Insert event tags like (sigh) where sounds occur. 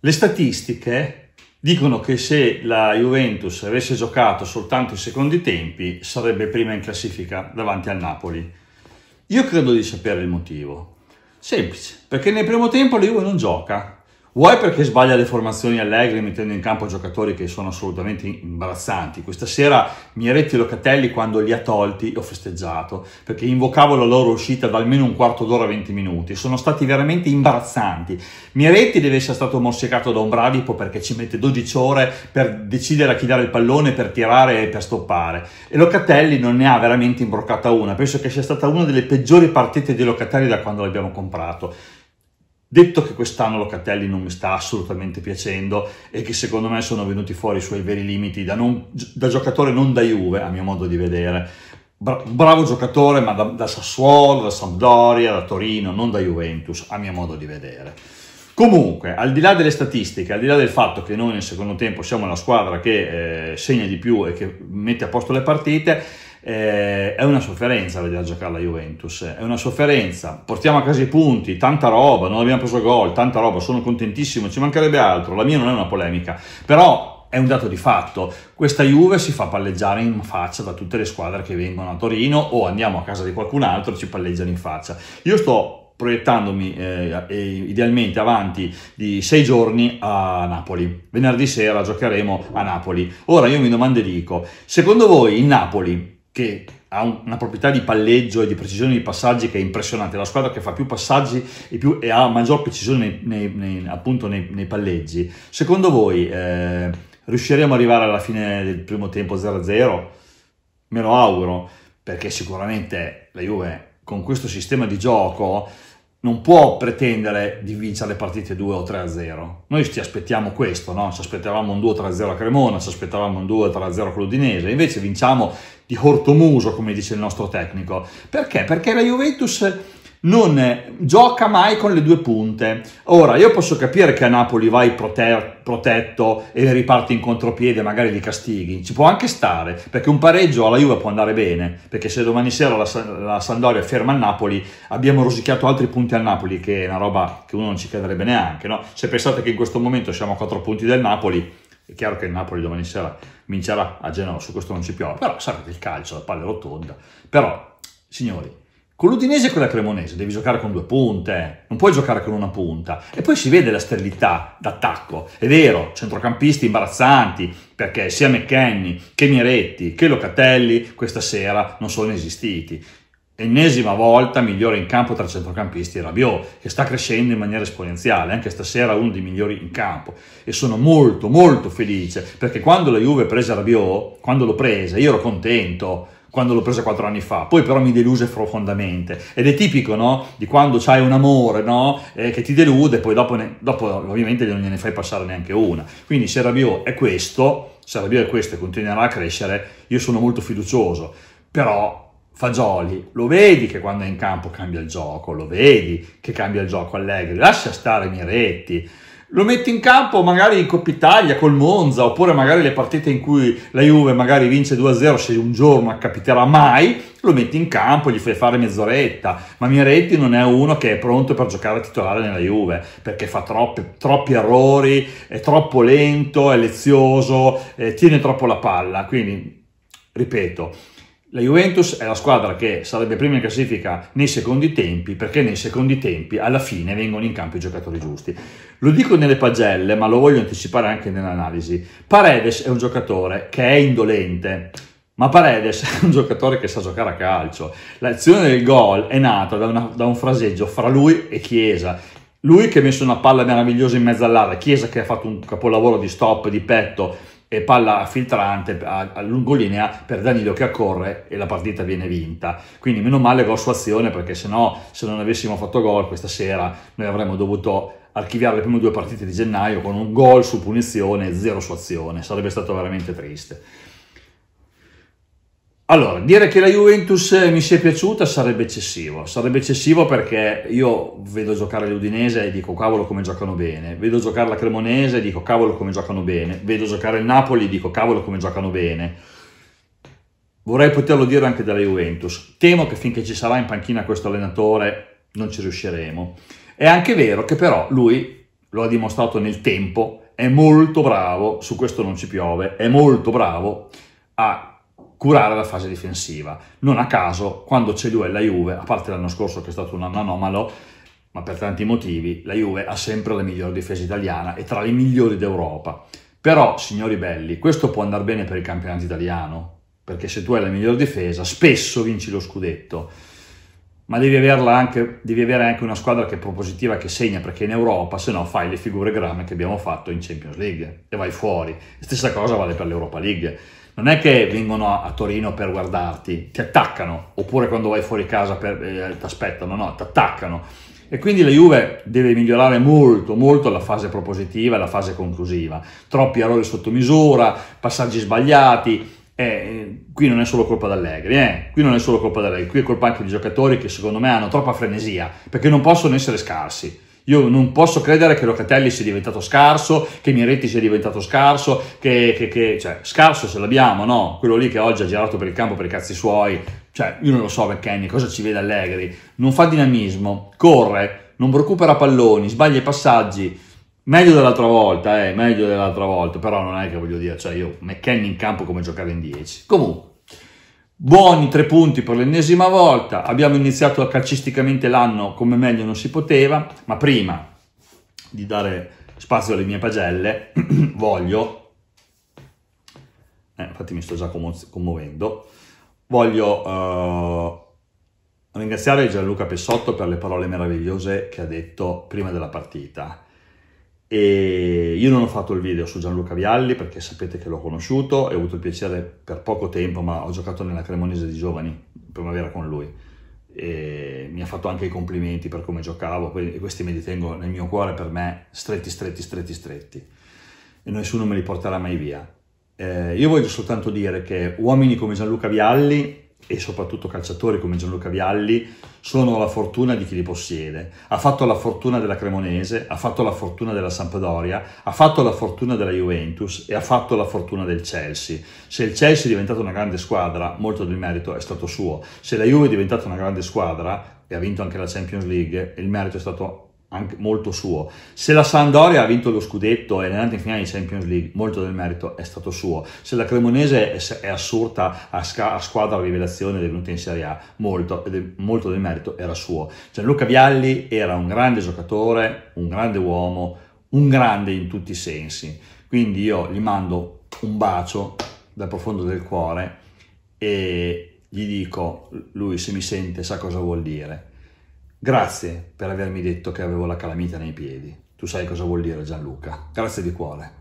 Le statistiche dicono che se la Juventus avesse giocato soltanto i secondi tempi sarebbe prima in classifica davanti al Napoli. Io credo di sapere il motivo. Semplice, perché nel primo tempo la Juve non gioca, Vuoi perché sbaglia le formazioni allegre mettendo in campo giocatori che sono assolutamente imbarazzanti. Questa sera Miretti e Locatelli quando li ha tolti ho festeggiato perché invocavo la loro uscita da almeno un quarto d'ora a 20 minuti. Sono stati veramente imbarazzanti. Miretti deve essere stato morsicato da un bradipo perché ci mette 12 ore per decidere a chi dare il pallone, per tirare e per stoppare. E Locatelli non ne ha veramente imbroccata una. Penso che sia stata una delle peggiori partite di Locatelli da quando l'abbiamo comprato. Detto che quest'anno Locatelli non mi sta assolutamente piacendo e che secondo me sono venuti fuori i suoi veri limiti da, non, da giocatore non da Juve, a mio modo di vedere. Bra bravo giocatore, ma da, da, Sassuolo, da Sampdoria, da Torino, non da Juventus, a mio modo di vedere. Comunque, al di là delle statistiche, al di là del fatto che noi nel secondo tempo siamo la squadra che eh, segna di più e che mette a posto le partite, eh, è una sofferenza vedere giocare la Juventus, eh. è una sofferenza, portiamo a casa i punti, tanta roba, non abbiamo preso gol, tanta roba, sono contentissimo, ci mancherebbe altro, la mia non è una polemica, però è un dato di fatto. Questa Juve si fa palleggiare in faccia da tutte le squadre che vengono a Torino o andiamo a casa di qualcun altro e ci palleggiano in faccia. Io sto proiettandomi eh, idealmente avanti di sei giorni a Napoli. Venerdì sera giocheremo a Napoli. Ora io mi domando e dico, secondo voi il Napoli che ha una proprietà di palleggio e di precisione di passaggi che è impressionante, la squadra che fa più passaggi e, più, e ha maggior precisione nei, nei, nei appunto nei, nei, palleggi. Secondo voi eh, riusciremo ad arrivare alla fine del primo tempo 0-0? Me lo auguro, perché sicuramente la Juve con questo sistema di gioco non può pretendere di vincere le partite 2 o 3 a 0. Noi ci aspettiamo questo, no? Ci aspettavamo un 2 3 0 a Cremona, ci aspettavamo un 2 3 0 a l'Udinese, invece vinciamo di cortomuso, come dice il nostro tecnico. Perché? Perché la Juventus non eh, gioca mai con le due punte. Ora, io posso capire che a Napoli vai prote- protetto e riparti in contropiede, magari li castighi, ci può anche stare, perché un pareggio alla Juve può andare bene, perché se domani sera la, la Sandoria ferma il Napoli, abbiamo rosicchiato altri punti al Napoli, che è una roba che uno non ci crederebbe neanche, no? Se pensate che in questo momento siamo a quattro punti del Napoli, è chiaro che il Napoli domani sera vincerà a Genova, su questo non ci piove, però sapete il calcio, la palla rotonda, però, signori, con l'Udinese e con la Cremonese devi giocare con due punte, eh. non puoi giocare con una punta. E poi si vede la sterilità d'attacco. È vero, centrocampisti imbarazzanti, perché sia McKenny che Miretti che Locatelli questa sera non sono esistiti. Ennesima volta migliore in campo tra centrocampisti e Rabiot, che sta crescendo in maniera esponenziale, anche stasera uno dei migliori in campo. E sono molto molto felice, perché quando la Juve prese Rabiot, quando l'ho presa, io ero contento, quando l'ho presa quattro anni fa, poi però mi deluse profondamente. Ed è tipico, no? Di quando c'hai un amore, no? Eh, che ti delude, poi dopo, ne, dopo ovviamente non gliene fai passare neanche una. Quindi se Rabiot è questo, se Rabiot è questo e continuerà a crescere, io sono molto fiducioso. Però Fagioli, lo vedi che quando è in campo cambia il gioco, lo vedi che cambia il gioco Allegri, lascia stare Miretti, lo metti in campo magari in Coppa Italia col Monza, oppure magari le partite in cui la Juve magari vince 2-0, se un giorno capiterà mai, lo metti in campo, gli fai fare mezz'oretta. Ma Miretti non è uno che è pronto per giocare a titolare nella Juve perché fa troppi, troppi errori, è troppo lento, è lezioso, eh, tiene troppo la palla. Quindi, ripeto, la Juventus è la squadra che sarebbe prima in classifica nei secondi tempi, perché nei secondi tempi alla fine vengono in campo i giocatori giusti. Lo dico nelle pagelle, ma lo voglio anticipare anche nell'analisi. Paredes è un giocatore che è indolente, ma Paredes (laughs) è un giocatore che sa giocare a calcio. L'azione del gol è nata da, una, da un fraseggio fra lui e Chiesa, lui che ha messo una palla meravigliosa in mezzo all'area, Chiesa che ha fatto un capolavoro di stop, di petto, e palla filtrante a, a lungolinea per Danilo che accorre e la partita viene vinta. Quindi meno male gol su azione perché se no, se non avessimo fatto gol questa sera, noi avremmo dovuto archiviare le prime due partite di gennaio con un gol su punizione e zero su azione. Sarebbe stato veramente triste. Allora, dire che la Juventus eh, mi sia piaciuta sarebbe eccessivo, sarebbe eccessivo perché io vedo giocare l'Udinese e dico cavolo come giocano bene, vedo giocare la Cremonese e dico cavolo come giocano bene, vedo giocare il Napoli e dico cavolo come giocano bene. Vorrei poterlo dire anche della Juventus, temo che finché ci sarà in panchina questo allenatore non ci riusciremo. È anche vero che però lui, lo ha dimostrato nel tempo, è molto bravo, su questo non ci piove, è molto bravo a curare la fase difensiva. Non a caso, quando c'è lui e la Juve, a parte l'anno scorso che è stato un anno anomalo, ma per tanti motivi, la Juve ha sempre la migliore difesa italiana e tra le migliori d'Europa. Però, signori belli, questo può andare bene per il campionato italiano, perché se tu hai la migliore difesa, spesso vinci lo scudetto ma devi, anche, devi, avere anche una squadra che è propositiva, che segna, perché in Europa se no fai le figure grame che abbiamo fatto in Champions League e vai fuori. Stessa cosa vale per l'Europa League. Non è che vengono a Torino per guardarti, ti attaccano, oppure quando vai fuori casa eh, ti aspettano, no, ti attaccano. E quindi la Juve deve migliorare molto, molto la fase propositiva e la fase conclusiva. Troppi errori sotto misura, passaggi sbagliati, eh, qui non è solo colpa d'Allegri, eh? qui non è solo colpa d'Allegri, qui è colpa anche di giocatori che secondo me hanno troppa frenesia, perché non possono essere scarsi. Io non posso credere che Locatelli sia diventato scarso, che Miretti sia diventato scarso, che, che, che cioè, scarso se l'abbiamo, no? Quello lì che oggi ha girato per il campo per i cazzi suoi, cioè, io non lo so McKenny, cosa ci vede Allegri? Non fa dinamismo, corre, non recupera palloni, sbaglia i passaggi, Meglio dell'altra volta, eh, meglio dell'altra volta, però non è che voglio dire, cioè io McKenny in campo come giocare in 10. Comunque, buoni tre punti per l'ennesima volta, abbiamo iniziato calcisticamente l'anno come meglio non si poteva, ma prima di dare spazio alle mie pagelle, (clears throat) voglio, eh, infatti mi sto già commo- commuovendo, voglio... Eh, ringraziare Gianluca Pessotto per le parole meravigliose che ha detto prima della partita e io non ho fatto il video su Gianluca Vialli perché sapete che l'ho conosciuto e ho avuto il piacere per poco tempo, ma ho giocato nella Cremonese di Giovani, primavera con lui. E mi ha fatto anche i complimenti per come giocavo, e questi me li tengo nel mio cuore per me stretti, stretti, stretti, stretti. E nessuno me li porterà mai via. Eh, io voglio soltanto dire che uomini come Gianluca Vialli e soprattutto calciatori come Gianluca Vialli sono la fortuna di chi li possiede. Ha fatto la fortuna della Cremonese, ha fatto la fortuna della Sampdoria, ha fatto la fortuna della Juventus e ha fatto la fortuna del Chelsea. Se il Chelsea è diventato una grande squadra, molto del merito è stato suo. Se la Juve è diventata una grande squadra e ha vinto anche la Champions League, il merito è stato molto suo. Se la Sampdoria ha vinto lo scudetto e è andata in finale di Champions League, molto del merito è stato suo. Se la Cremonese è assurda a, sca- a squadra rivelazione ed è venuta in Serie A, molto, molto del merito era suo. Gianluca Vialli era un grande giocatore, un grande uomo, un grande in tutti i sensi. Quindi io gli mando un bacio dal profondo del cuore e gli dico, lui se mi sente sa cosa vuol dire Grazie per avermi detto che avevo la calamita nei piedi. Tu sai cosa vuol dire Gianluca. Grazie di cuore.